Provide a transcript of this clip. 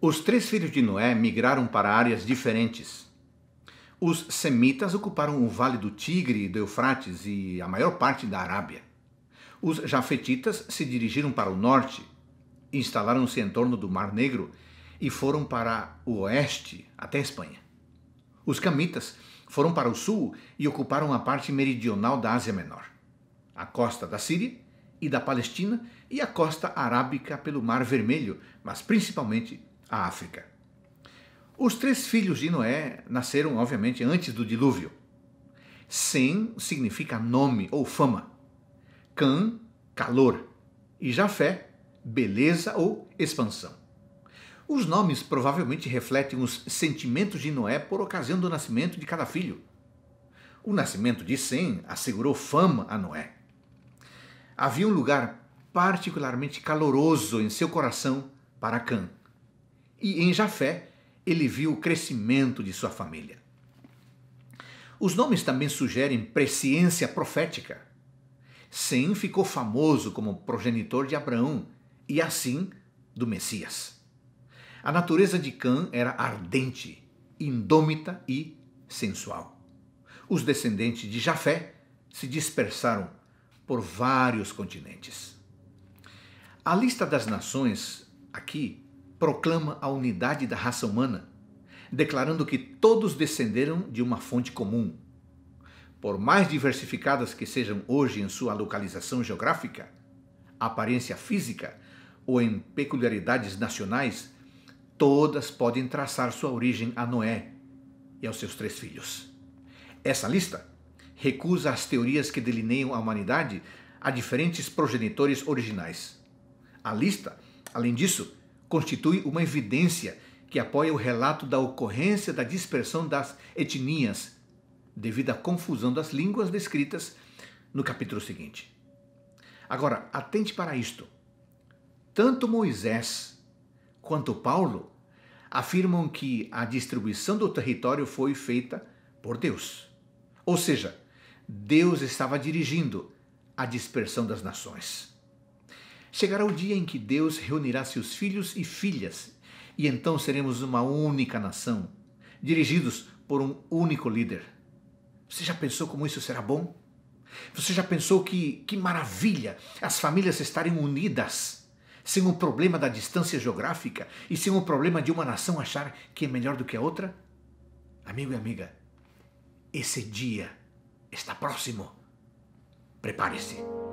Os três filhos de Noé migraram para áreas diferentes. Os semitas ocuparam o vale do Tigre e do Eufrates e a maior parte da Arábia. Os jafetitas se dirigiram para o norte, instalaram-se em torno do Mar Negro e foram para o oeste, até a Espanha. Os camitas foram para o sul e ocuparam a parte meridional da Ásia Menor, a costa da Síria e da Palestina e a costa arábica pelo Mar Vermelho, mas principalmente a África. Os três filhos de Noé nasceram, obviamente, antes do dilúvio. Sem significa nome ou fama. Cã, calor. E Jafé, beleza ou expansão. Os nomes provavelmente refletem os sentimentos de Noé por ocasião do nascimento de cada filho. O nascimento de Sem assegurou fama a Noé. Havia um lugar particularmente caloroso em seu coração para Cã. E em Jafé, ele viu o crescimento de sua família. Os nomes também sugerem presciência profética. Sem ficou famoso como progenitor de Abraão e assim do Messias. A natureza de Cã era ardente, indômita e sensual. Os descendentes de Jafé se dispersaram por vários continentes. A lista das nações aqui proclama a unidade da raça humana, declarando que todos descenderam de uma fonte comum. Por mais diversificadas que sejam hoje em sua localização geográfica, aparência física ou em peculiaridades nacionais, todas podem traçar sua origem a Noé e aos seus três filhos. Essa lista recusa as teorias que delineiam a humanidade a diferentes progenitores originais. A lista, além disso, constitui uma evidência que apoia o relato da ocorrência da dispersão das etnias devido à confusão das línguas descritas no capítulo seguinte. Agora, atente para isto. Tanto Moisés quanto Paulo afirmam que a distribuição do território foi feita por Deus. Ou seja, Deus estava dirigindo a dispersão das nações. Chegará o dia em que Deus reunirá seus filhos e filhas, e então seremos uma única nação, dirigidos por um único líder. Você já pensou como isso será bom? Você já pensou que, que maravilha as famílias estarem unidas, sem o problema da distância geográfica e sem o problema de uma nação achar que é melhor do que a outra? Amigo e amiga, esse dia está próximo. Prepare-se.